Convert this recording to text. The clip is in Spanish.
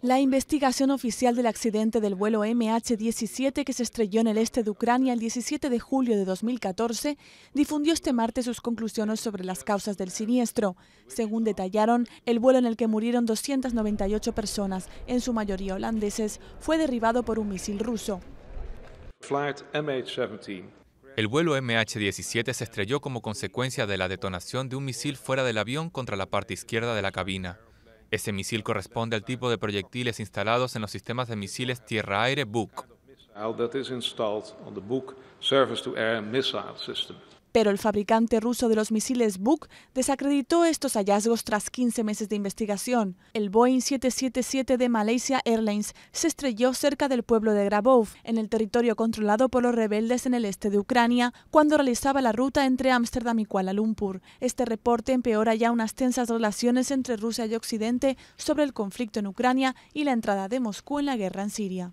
La investigación oficial del accidente del vuelo MH17 que se estrelló en el este de Ucrania el 17 de julio de 2014 difundió este martes sus conclusiones sobre las causas del siniestro. Según detallaron, el vuelo en el que murieron 298 personas, en su mayoría holandeses, fue derribado por un misil ruso. El vuelo MH17 se estrelló como consecuencia de la detonación de un misil fuera del avión contra la parte izquierda de la cabina. Este misil corresponde al tipo de proyectiles instalados en los sistemas de misiles tierra-aire Buk pero el fabricante ruso de los misiles Buk desacreditó estos hallazgos tras 15 meses de investigación. El Boeing 777 de Malaysia Airlines se estrelló cerca del pueblo de Grabov, en el territorio controlado por los rebeldes en el este de Ucrania, cuando realizaba la ruta entre Ámsterdam y Kuala Lumpur. Este reporte empeora ya unas tensas relaciones entre Rusia y Occidente sobre el conflicto en Ucrania y la entrada de Moscú en la guerra en Siria.